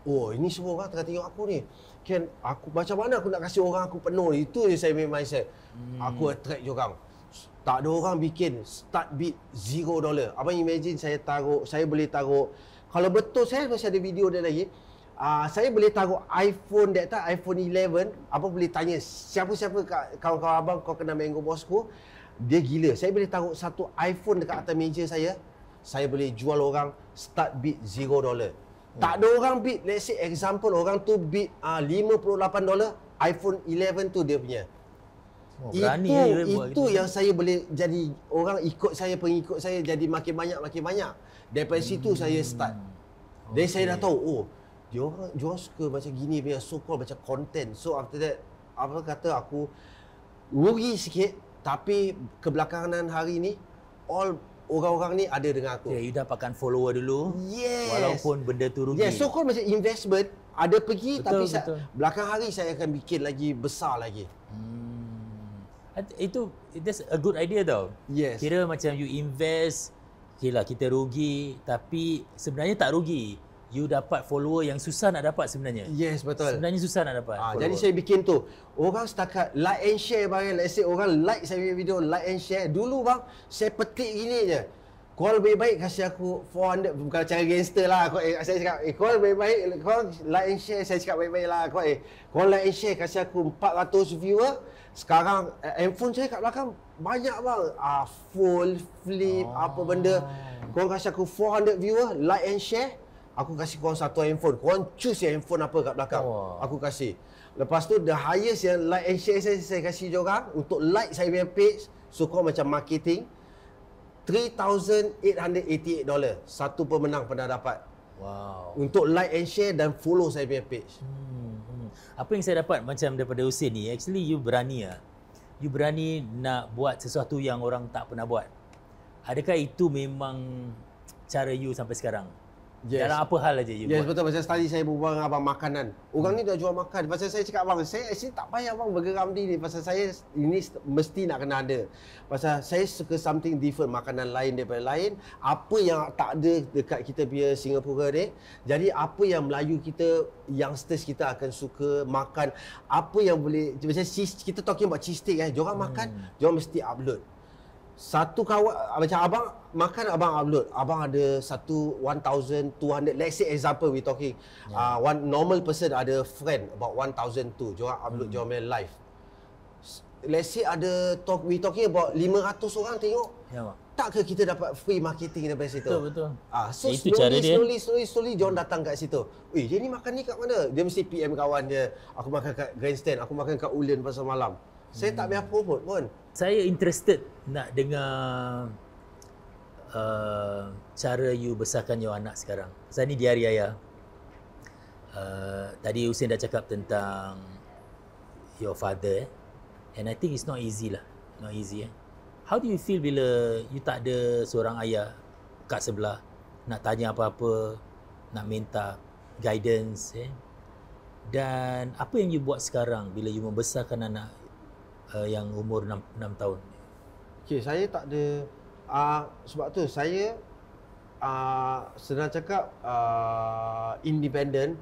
Oh, ini semua orang tengah tengok aku ni. Ken, aku macam mana aku nak kasi orang aku penuh? Itu je saya ambil mindset. Hmm. Aku attract je orang. Tak ada orang bikin start bid $0. apa imagine saya taruh, saya boleh taruh. Kalau betul saya masih ada video dia lagi uh, saya boleh taruh iPhone that time, iPhone 11, apa boleh tanya siapa-siapa kawan-kawan abang kau kenal mango bosku, dia gila. Saya boleh taruh satu iPhone dekat atas meja saya, saya boleh jual orang start bid $0. dollar. Hmm. Tak ada orang bid, let's say example orang tu bid ah, uh, $58 dollar, iPhone 11 tu dia punya. Oh, berani itu, ya, itu yang saya boleh jadi orang ikut saya, pengikut saya jadi makin banyak, makin banyak. Dari hmm. situ saya start. Okay. Dari saya dah tahu, oh dia orang dia orang suka macam gini punya so called macam content so after that apa kata aku rugi sikit tapi kebelakangan hari ni all orang-orang ni ada dengan aku. Ya, yeah, you dapatkan follower dulu. Yes. Walaupun benda tu rugi. Yes, yeah, so called macam investment ada pergi betul, tapi betul. belakang hari saya akan bikin lagi besar lagi. Hmm. Itu that's a good idea tau. Yes. Kira macam you invest Okay lah, kita rugi tapi sebenarnya tak rugi you dapat follower yang susah nak dapat sebenarnya. Yes, betul. Sebenarnya susah nak dapat. Ha, jadi saya bikin tu. Orang setakat like and share bang. Let's say orang like saya punya video, like and share. Dulu bang, saya petik gini je. Kau lebih baik kasi aku 400 bukan cara gangster lah. Kau, eh, saya cakap, eh, kau lebih baik kau like and share. Saya cakap baik-baik lah. Kau, eh, kau like and share kasi aku 400 viewer. Sekarang eh, handphone saya kat belakang banyak bang. Ah, full, flip, oh. apa benda. Kau kasi aku 400 viewer, like and share aku kasih kau satu handphone. kau choose yang handphone apa kat belakang. Wow. Aku kasih. Lepas tu, the highest yang like and share saya, saya kasih juga untuk like saya punya page. So, korang macam marketing. $3,888. Satu pemenang pernah dapat. Wow. Untuk like and share dan follow saya punya page. Hmm. hmm. Apa yang saya dapat macam daripada Hussein ni, actually you berani ya. You berani nak buat sesuatu yang orang tak pernah buat. Adakah itu memang cara you sampai sekarang? Yes. Dalam apa hal aja you yes, betul. Pasal tadi saya berbual dengan abang makanan. Orang hmm. ni dah jual makan. Pasal saya cakap abang, saya actually tak payah abang bergeram di ni. Pasal saya ini mesti nak kena ada. Pasal saya suka something different. Makanan lain daripada lain. Apa yang tak ada dekat kita punya Singapura ni. Jadi apa yang Melayu kita, youngsters kita akan suka makan. Apa yang boleh, macam kita talking about cheese steak eh. Jorang hmm. makan, jorang mesti upload satu kawan ah, macam abang makan abang upload abang ada satu 1200 let's say example we talking yeah. Ya. uh, one normal person ada friend about 1002 jangan upload hmm. jangan live let's say ada talk we talking about 500 orang tengok yeah, tak ke kita dapat free marketing daripada situ betul betul ah uh, so Itu slowly, cara dia. slowly slowly slowly jangan datang kat situ weh dia ni makan ni kat mana dia mesti PM kawan dia aku makan kat grandstand aku makan kat ulen pasal malam saya tak biar perut pun. Saya interested nak dengar uh, cara you besarkan your anak sekarang. Saya ni di hari ayah. Uh, tadi Hussein dah cakap tentang your father. Eh? And I think it's not easy lah. Not easy eh. How do you feel bila you tak ada seorang ayah kat sebelah nak tanya apa-apa, nak minta guidance eh? Dan apa yang you buat sekarang bila you membesarkan anak uh, yang umur 6, 6 tahun. Okey, saya tak ada uh, sebab tu saya uh, senang cakap uh, independent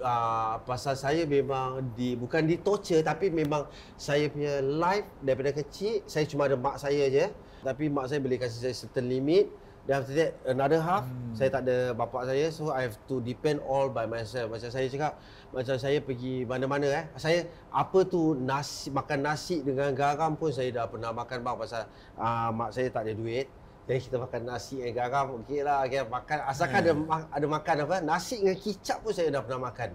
uh, pasal saya memang di bukan di torture tapi memang saya punya life daripada kecil saya cuma ada mak saya je tapi mak saya boleh kasih saya certain limit Then after that, another half, hmm. saya tak ada bapa saya. So, I have to depend all by myself. Macam saya cakap, macam saya pergi mana-mana eh. Saya, apa tu nasi, makan nasi dengan garam pun saya dah pernah makan bang. Pasal uh, mak saya tak ada duit. Jadi kita makan nasi dengan garam, okey lah. Okay, makan, asalkan hmm. ada, ada makan apa, nasi dengan kicap pun saya dah pernah makan.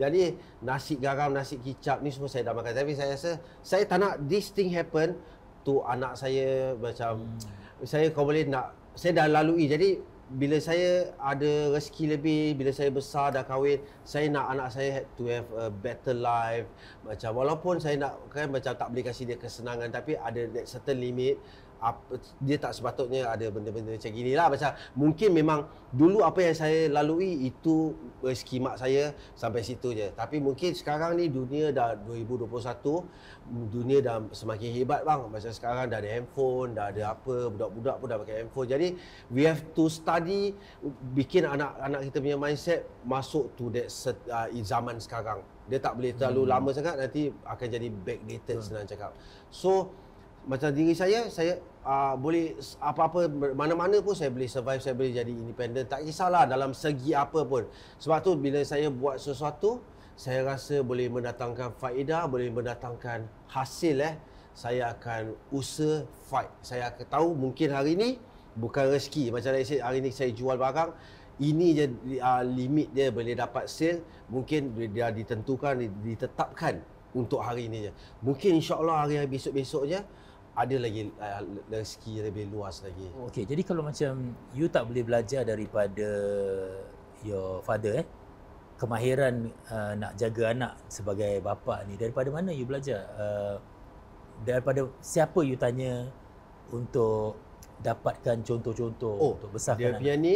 Jadi nasi garam, nasi kicap ni semua saya dah makan. Tapi saya rasa saya tak nak this thing happen to anak saya macam hmm. saya kau boleh nak saya dah lalui jadi bila saya ada rezeki lebih bila saya besar dah kahwin saya nak anak saya have to have a better life macam walaupun saya nak kan macam tak boleh kasih dia kesenangan tapi ada that certain limit dia tak sepatutnya ada benda-benda macam gini lah macam mungkin memang dulu apa yang saya lalui itu eh, skimak saya sampai situ je tapi mungkin sekarang ni dunia dah 2021 dunia dah semakin hebat bang macam sekarang dah ada handphone dah ada apa budak-budak pun dah pakai handphone jadi we have to study bikin anak-anak kita punya mindset masuk to that set, uh, zaman sekarang dia tak boleh terlalu hmm. lama sangat nanti akan jadi backdated hmm. senang cakap so macam diri saya saya uh, boleh apa-apa mana-mana pun saya boleh survive saya boleh jadi independent tak kisahlah dalam segi apa pun sebab tu bila saya buat sesuatu saya rasa boleh mendatangkan faedah boleh mendatangkan hasil eh saya akan usaha fight saya akan tahu mungkin hari ini bukan rezeki macam saya hari ini saya jual barang ini je uh, limit dia boleh dapat sale mungkin dia ditentukan ditetapkan untuk hari ini je. Mungkin insya-Allah hari besok-besok je ada lagi ah, rezeki lebih luas lagi. Okey, jadi kalau macam you tak boleh belajar daripada your father eh kemahiran uh, nak jaga anak sebagai bapa ni daripada mana you belajar? Uh, daripada siapa you tanya untuk dapatkan contoh-contoh oh, untuk besarkan dia anak? Dia ni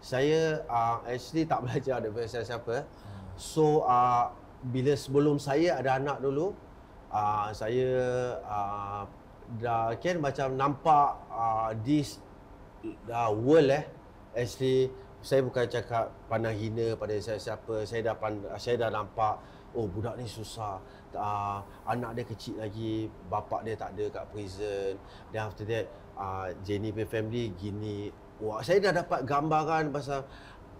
saya uh, actually tak belajar daripada saya siapa Hmm. So uh, bila sebelum saya ada anak dulu uh, saya uh, dah kan macam nampak uh, this dah world eh actually saya bukan cakap pandang hina pada siapa-siapa saya dah pand- saya dah nampak oh budak ni susah uh, anak dia kecil lagi bapak dia tak ada kat prison Dan after that uh, ah, Jenny family gini wah saya dah dapat gambaran pasal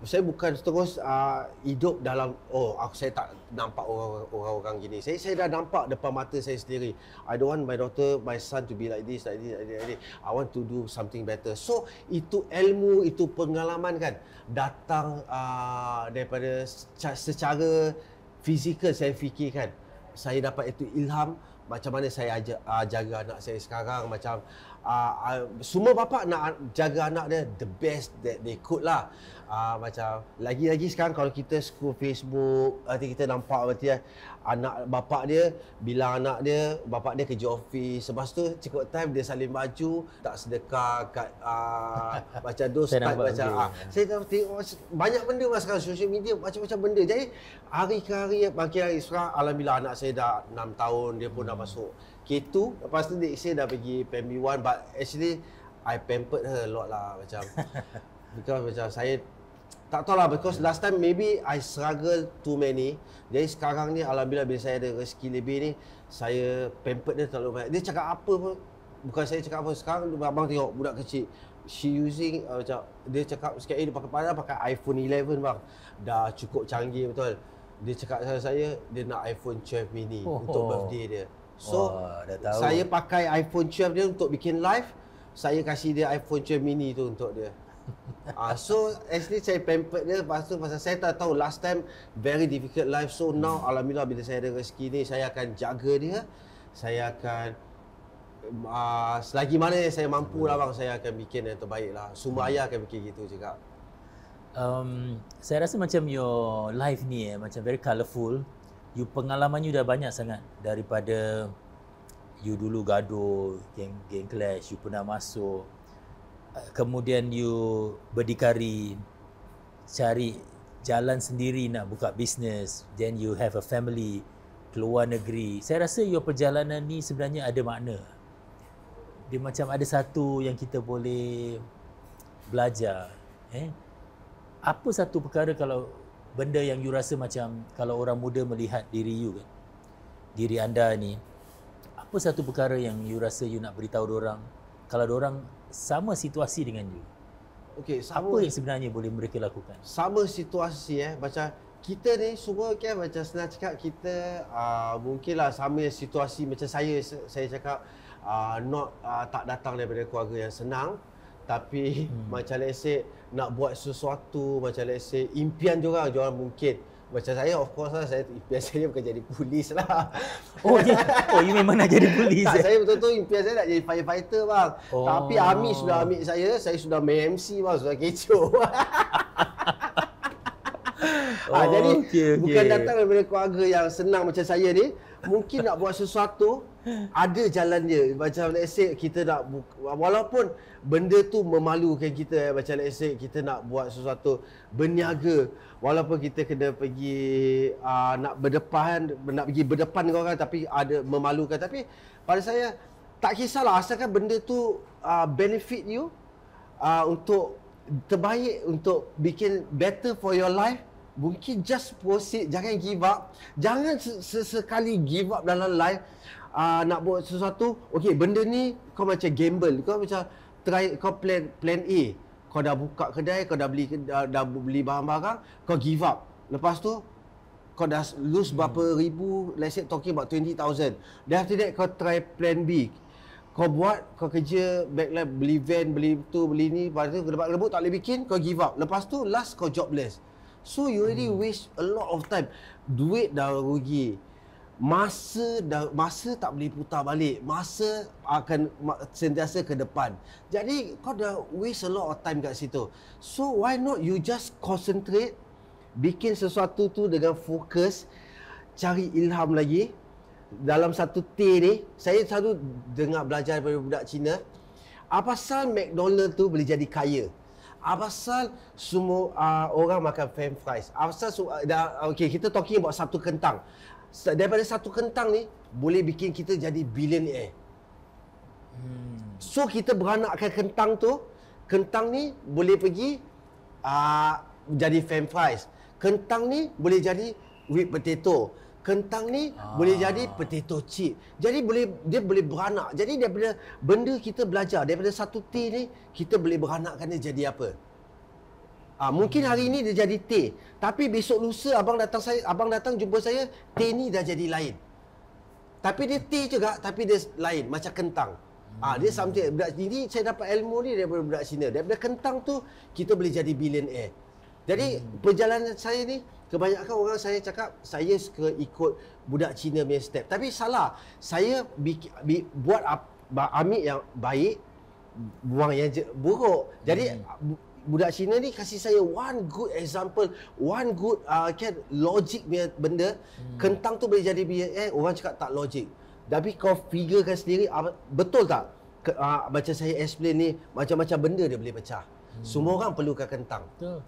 saya bukan terus uh, hidup dalam oh aku saya tak nampak orang-orang gini. Saya saya dah nampak depan mata saya sendiri. I don't want my daughter, my son to be like this, like this, like this. I want to do something better. So itu ilmu, itu pengalaman kan datang uh, daripada secara fizikal saya fikirkan. Saya dapat itu ilham macam mana saya aja, uh, jaga anak saya sekarang macam uh, uh, semua bapa nak jaga anak dia the best that they could lah uh, macam lagi-lagi sekarang kalau kita scroll Facebook nanti kita nampak berarti uh, anak bapa dia bila anak dia bapa dia kerja office lepas tu cukup time dia salin baju tak sedekah kat uh, *laughs* macam tu start macam uh, saya dah tengok banyak benda mas lah sekarang social media macam-macam benda jadi hari ke hari makin eh, hari sekarang alhamdulillah anak saya dah 6 tahun dia pun hmm dah masuk K2 Lepas tu next year dah pergi PMB1 But actually I pampered her a lot lah Macam *laughs* Because macam saya Tak tahu lah Because last time maybe I struggle too many Jadi sekarang ni Alhamdulillah bila saya ada rezeki lebih ni Saya pampered dia terlalu banyak Dia cakap apa pun Bukan saya cakap apa Sekarang abang tengok budak kecil She using uh, macam Dia cakap sekali eh, dia pakai pada Pakai iPhone 11 bang Dah cukup canggih betul dia cakap sama saya dia nak iPhone 12 mini oh. untuk birthday dia. So oh, saya pakai iPhone 12 dia untuk bikin live Saya kasih dia iPhone 12 mini tu untuk dia uh, *laughs* So actually saya pampered dia Lepas tu pasal saya tak tahu last time Very difficult life So now hmm. Alhamdulillah bila saya ada rezeki ni Saya akan jaga dia Saya akan uh, Selagi mana saya mampu lah bang Saya akan bikin yang terbaik lah Semua hmm. ayah akan fikir gitu juga um, Saya rasa macam your life ni eh, Macam very colourful you pengalaman you dah banyak sangat daripada you dulu gaduh geng geng clash you pernah masuk eh, kemudian you berdikari cari jalan sendiri nak buka bisnes then you have a family keluar negeri saya rasa your perjalanan ni sebenarnya ada makna dia macam ada satu yang kita boleh belajar eh apa satu perkara kalau benda yang you rasa macam kalau orang muda melihat diri you kan diri anda ni apa satu perkara yang you rasa you nak beritahu orang kalau orang sama situasi dengan you okey apa yang sebenarnya boleh mereka lakukan sama situasi eh macam kita ni semua kan okay, macam senang cakap kita uh, ah, mungkinlah sama situasi macam saya saya cakap uh, not uh, tak datang daripada keluarga yang senang tapi hmm. *laughs* macam let's nak buat sesuatu macam let's say impian dia orang jual mungkin macam saya of course lah saya impian *laughs* saya bukan jadi polis lah oh ya oh you memang nak jadi polis tak, eh? saya betul-betul impian saya nak jadi firefighter bang oh. tapi army sudah ambil saya saya sudah MC bang sudah kecoh *laughs* Ah, oh, jadi okay, okay. bukan datang daripada keluarga yang senang macam saya ni Mungkin nak buat sesuatu ada jalan dia macam let's say kita nak buka, walaupun benda tu memalukan kita eh. macam let's say kita nak buat sesuatu berniaga walaupun kita kena pergi uh, nak berdepan nak pergi berdepan dengan orang tapi ada memalukan tapi pada saya tak kisahlah asalkan benda tu uh, benefit you uh, untuk terbaik untuk bikin better for your life mungkin just proceed jangan give up jangan sesekali give up dalam life uh, nak buat sesuatu okey benda ni kau macam gamble kau macam try kau plan plan A kau dah buka kedai kau dah beli dah, dah beli barang-barang kau give up lepas tu kau dah lose hmm. berapa ribu let's say talking about 20000 then after that kau try plan B kau buat kau kerja backlab beli van beli tu beli ni lepas tu gerabak gerabuk tak boleh bikin kau give up lepas tu last kau jobless so you already hmm. waste a lot of time duit dah rugi masa dah masa tak boleh putar balik masa akan sentiasa ke depan jadi kau dah waste a lot of time kat situ so why not you just concentrate bikin sesuatu tu dengan fokus cari ilham lagi dalam satu T ni saya satu dengar belajar daripada budak Cina apa pasal McDonald tu boleh jadi kaya apa pasal semua uh, orang makan french fries? Apa pasal uh, okey kita talking about satu kentang daripada satu kentang ni boleh bikin kita jadi billionaire. Hmm. So kita beranakkan kentang tu, kentang ni boleh pergi uh, jadi fan fries. Kentang ni boleh jadi whipped potato. Kentang ni ah. boleh jadi ah. potato chip. Jadi boleh dia boleh beranak. Jadi daripada benda kita belajar daripada satu tea ni kita boleh beranakkan dia jadi apa? ha, mungkin hari ini dia jadi T, tapi besok lusa abang datang saya abang datang jumpa saya T ni dah jadi lain. Tapi dia T juga tapi dia lain macam kentang. ha, dia something budak sini saya dapat ilmu ni daripada budak Cina. Daripada kentang tu kita boleh jadi billionaire. Jadi hmm. perjalanan saya ni kebanyakan orang saya cakap saya suka ikut budak Cina punya step. Tapi salah. Saya bi, bi, buat ambil yang baik buang yang buruk. Jadi hmm budak Cina ni kasih saya one good example, one good uh, kan logic punya benda. Hmm. Kentang tu boleh jadi biar eh orang cakap tak logik. Tapi kau figurekan sendiri betul tak? Ke, uh, macam saya explain ni macam-macam benda dia boleh pecah. Hmm. Semua orang perlukan kentang. Betul.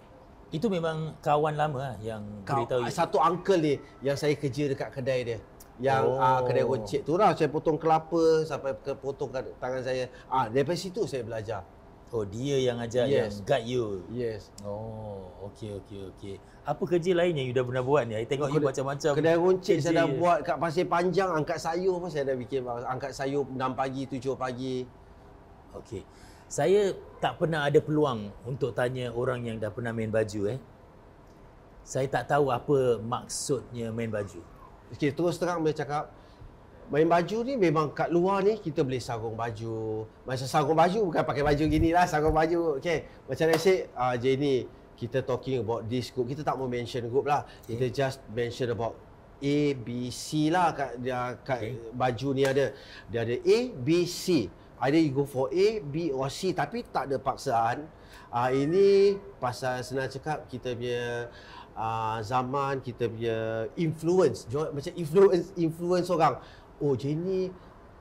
Itu memang kawan lama ah, yang Kau, beritahu itu. Satu uncle dia yang saya kerja dekat kedai dia. Yang oh. uh, kedai goncik tu lah. Saya potong kelapa sampai ke potong tangan saya. Ah, Dari situ saya belajar. Oh dia yang ajar yes. yang guide you. Yes. Oh, okey okey okey. Apa kerja lain yang you dah pernah buat ni? Saya tengok kedai, you macam-macam. Kedai runcit saya dah buat kat Pasir Panjang angkat sayur pun saya dah fikir angkat sayur 6 pagi 7 pagi. Okey. Saya tak pernah ada peluang untuk tanya orang yang dah pernah main baju eh. Saya tak tahu apa maksudnya main baju. Okey, terus terang boleh cakap main baju ni memang kat luar ni kita boleh sarung baju. Masa sarung baju bukan pakai baju gini lah, sarung baju. Okay. Macam saya say, uh, ah, Jenny, kita talking about this group. Kita tak mau mention group lah. Okay. Kita just mention about A, B, C lah kat, dia, kat okay. baju ni ada. Dia ada A, B, C. ada you go for A, B or C tapi tak ada paksaan. Uh, ini pasal senang cakap kita punya uh, zaman, kita punya influence. Macam influence influence orang oh Jenny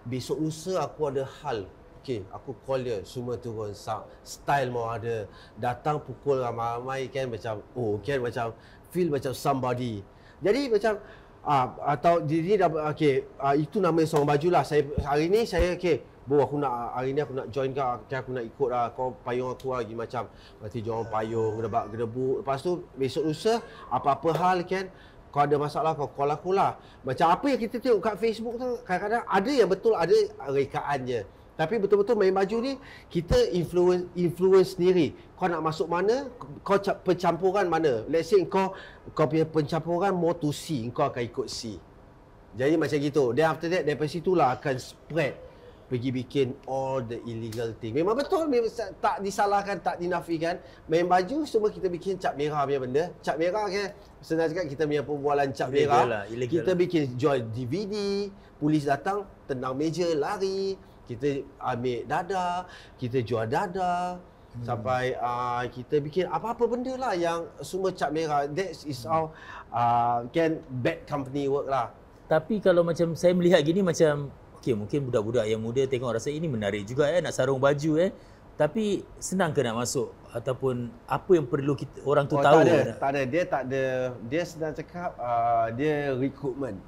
besok lusa aku ada hal Okay, aku call dia semua turun style mau ada datang pukul ramai-ramai kan macam oh kan macam feel macam somebody jadi macam ah atau jadi dah okey uh, itu nama seorang baju lah saya hari ni saya okey bo aku nak hari ni aku nak join kau okay, aku nak ikut lah kau payung aku lah. lagi macam nanti jangan payung gerebak gerebu lepas tu besok lusa apa-apa hal kan kau ada masalah kau call aku lah macam apa yang kita tengok kat Facebook tu kadang-kadang ada yang betul ada rekaan je tapi betul-betul main baju ni kita influence influence sendiri kau nak masuk mana kau c- pencampuran mana let's say kau kau punya pencampuran more to C kau akan ikut C jadi macam gitu then after that dari situ lah akan spread pergi bikin all the illegal thing. Memang betul memang tak disalahkan, tak dinafikan. Main baju semua kita bikin cap merah punya benda. Cap merah kan okay? senang cakap kita punya perbualan cap illegal merah. Lah, illegal kita lah. bikin jual DVD, polis datang tenang meja lari, kita ambil dada, kita jual dada. Hmm. Sampai uh, kita bikin apa-apa benda lah yang semua cap merah. That is hmm. how uh, can bad company work lah. Tapi kalau macam saya melihat gini macam okay, mungkin budak-budak yang muda tengok rasa ini menarik juga eh nak sarung baju eh. Tapi senang ke nak masuk ataupun apa yang perlu kita orang tu oh, tahu? Tak ada, kan? tak ada. Dia tak ada dia sedang cakap uh, dia recruitment.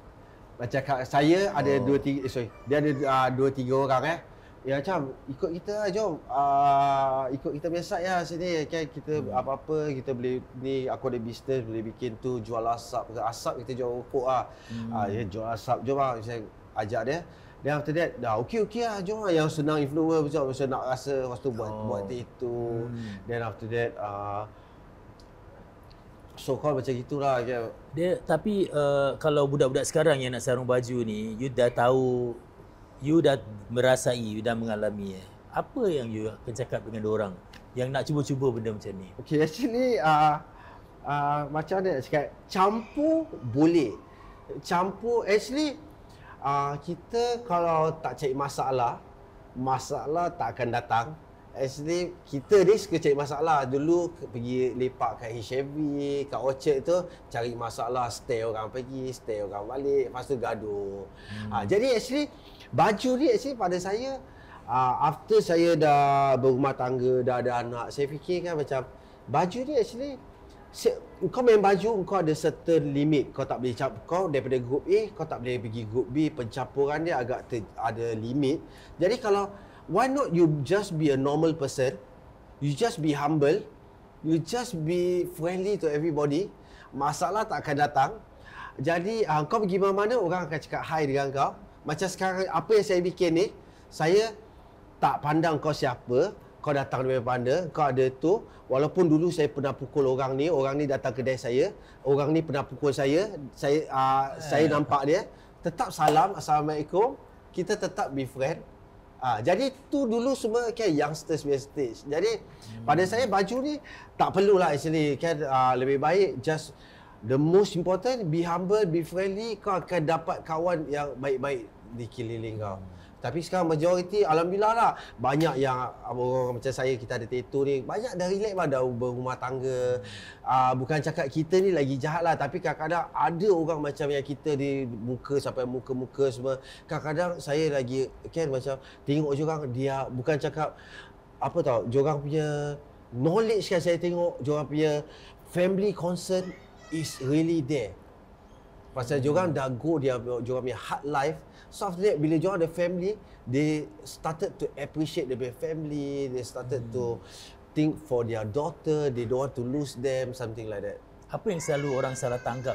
Macam kak, saya oh. ada dua tiga eh, sorry, dia ada uh, dua tiga orang eh. Ya macam ikut kita lah jom. Uh, ikut kita biasa ya lah, sini kan kita hmm. apa-apa kita boleh ni aku ada bisnes boleh bikin tu jual asap asap kita jual rokok lah. hmm. ah. Hmm. Uh, ya jual asap jom lah. saya ajak dia. Then after that dah okey okey lah jom lah. yang senang influencer macam macam nak rasa lepas tu buat oh. buat itu. Hmm. Then after that uh, so kau macam gitulah dia. Dia tapi uh, kalau budak-budak sekarang yang nak sarung baju ni you dah tahu you dah merasai you dah mengalami eh. Apa yang you akan cakap dengan dia orang yang nak cuba-cuba benda macam ni? Okey actually ni uh, uh, macam mana nak cakap campur boleh. Campur actually uh, kita kalau tak cari masalah masalah tak akan datang actually kita ni suka cari masalah dulu pergi lepak kat HMV kat Orchard tu cari masalah stay orang pergi stay orang balik lepas tu gaduh hmm. uh, jadi actually baju ni actually pada saya uh, after saya dah berumah tangga dah ada anak saya fikir macam baju ni actually kau main baju kau ada certain limit kau tak boleh cap kau daripada group A kau tak boleh pergi group B pencampuran dia agak ter, ada limit jadi kalau why not you just be a normal person you just be humble you just be friendly to everybody masalah tak akan datang jadi uh, kau pergi mana-mana orang akan cakap hi dengan kau macam sekarang apa yang saya bikin ni saya tak pandang kau siapa kau datang dari mana, kau ada tu. Walaupun dulu saya pernah pukul orang ni, orang ni datang kedai saya, orang ni pernah pukul saya, saya uh, eh. saya nampak dia, tetap salam, assalamualaikum. Kita tetap be friend. Ah, uh, jadi tu dulu semua kan youngsters punya stage. Jadi hmm. pada saya baju ni tak perlulah actually kan uh, lebih baik just the most important be humble, be friendly, kau akan dapat kawan yang baik-baik dikeliling kau. Hmm. Tapi sekarang majoriti alhamdulillah lah banyak yang orang macam saya kita ada tattoo ni banyak dah relax lah dah berumah tangga. Uh, bukan cakap kita ni lagi jahat lah tapi kadang-kadang ada orang macam yang kita di muka sampai muka-muka semua. Kadang-kadang saya lagi kan macam tengok juga dia bukan cakap apa tahu jorang punya knowledge kan saya tengok jorang punya family concern is really there. Pasal jorang dah go dia jorang punya hard life So after that, bila join the family, they started to appreciate their family. They started hmm. to think for their daughter. They don't want to lose them, something like that. Apa yang selalu orang salah tanggap?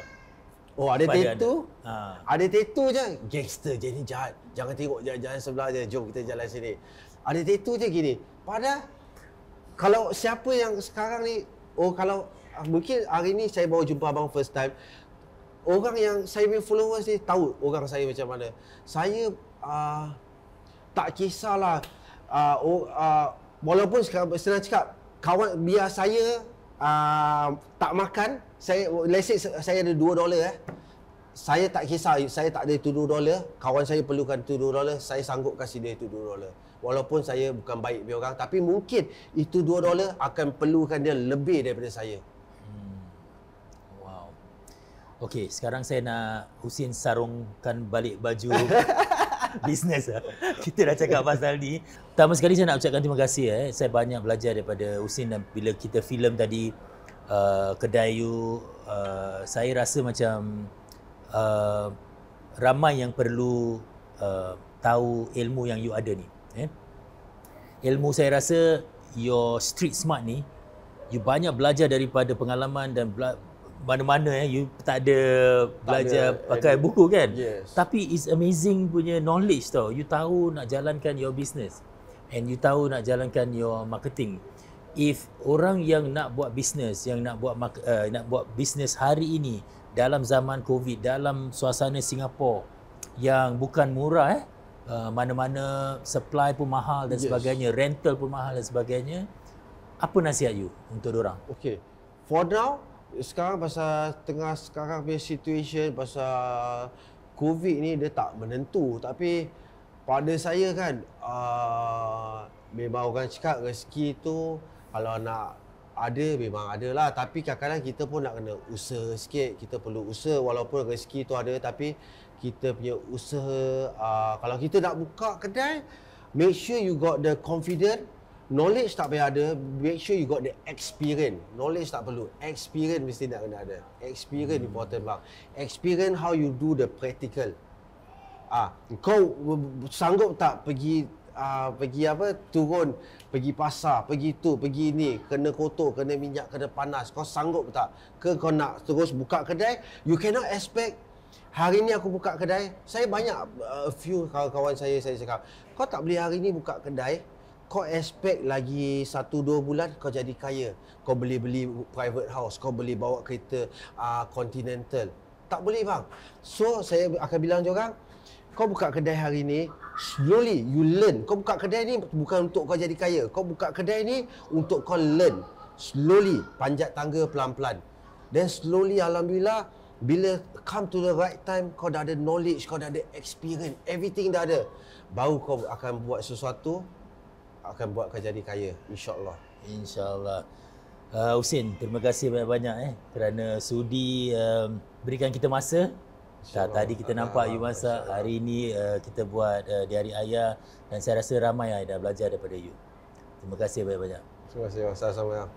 Oh, ada tattoo? Ha. Ada tattoo je. Gangster, jadi jahat. Jangan tengok jalan-jalan sebelah je. Jom kita jalan sini. Ada tattoo je gini. Padahal, kalau siapa yang sekarang ni, oh kalau mungkin hari ni saya baru jumpa abang first time, orang yang saya punya followers ni tahu orang saya macam mana. Saya uh, tak kisahlah uh, uh, walaupun senang cakap kawan biar saya uh, tak makan, saya let's say saya ada dua dolar eh. Saya tak kisah, saya tak ada tuduh dolar. Kawan saya perlukan tuduh dolar, saya sanggup kasih dia tuduh dolar. Walaupun saya bukan baik dia orang, tapi mungkin itu dua dolar akan perlukan dia lebih daripada saya. Okey, sekarang saya nak Husin sarungkan balik baju *laughs* bisnes. Lah. Kita dah cakap pasal ni. Pertama sekali saya nak ucapkan terima kasih. Eh. Saya banyak belajar daripada Husin dan bila kita filem tadi uh, kedai you, uh, saya rasa macam uh, ramai yang perlu uh, tahu ilmu yang you ada ni. Eh. Ilmu saya rasa your street smart ni, you banyak belajar daripada pengalaman dan mana-mana ya you tak ada belajar tak ada pakai edit. buku kan yes. tapi is amazing punya knowledge tau you tahu nak jalankan your business and you tahu nak jalankan your marketing if orang yang nak buat business yang nak buat uh, nak buat business hari ini dalam zaman covid dalam suasana Singapore yang bukan murah eh uh, mana-mana supply pun mahal dan yes. sebagainya rental pun mahal dan sebagainya apa nasihat you untuk orang okey for now sekarang pasal tengah sekarang punya situation pasal covid ni dia tak menentu tapi pada saya kan uh, memang orang cakap rezeki tu kalau nak ada memang ada lah tapi kadang-kadang kita pun nak kena usaha sikit kita perlu usaha walaupun rezeki tu ada tapi kita punya usaha uh, kalau kita nak buka kedai make sure you got the confidence knowledge tak payah ada make sure you got the experience knowledge tak perlu experience mesti nak kena ada experience hmm. important bang experience how you do the practical ah kau sanggup tak pergi uh, pergi apa turun pergi pasar pergi tu pergi ni kena kotor kena minyak kena panas kau sanggup tak ke kau nak terus buka kedai you cannot expect Hari ni aku buka kedai, saya banyak uh, few kawan-kawan saya, saya cakap Kau tak boleh hari ni buka kedai, kau expect lagi satu dua bulan kau jadi kaya kau beli beli private house kau beli bawa kereta uh, continental tak boleh bang so saya akan bilang je orang kau buka kedai hari ini slowly you learn kau buka kedai ni bukan untuk kau jadi kaya kau buka kedai ini untuk kau learn slowly panjat tangga pelan-pelan then slowly alhamdulillah bila come to the right time kau dah ada knowledge kau dah ada experience everything dah ada baru kau akan buat sesuatu akan buat kau jadi kaya insyaallah insyaallah uh, Usin terima kasih banyak-banyak eh kerana sudi um, berikan kita masa tak, tadi kita nampak you masak hari ini uh, kita buat uh, di hari ayah dan saya rasa ramai yang dah belajar daripada you terima kasih banyak-banyak terima kasih sama-sama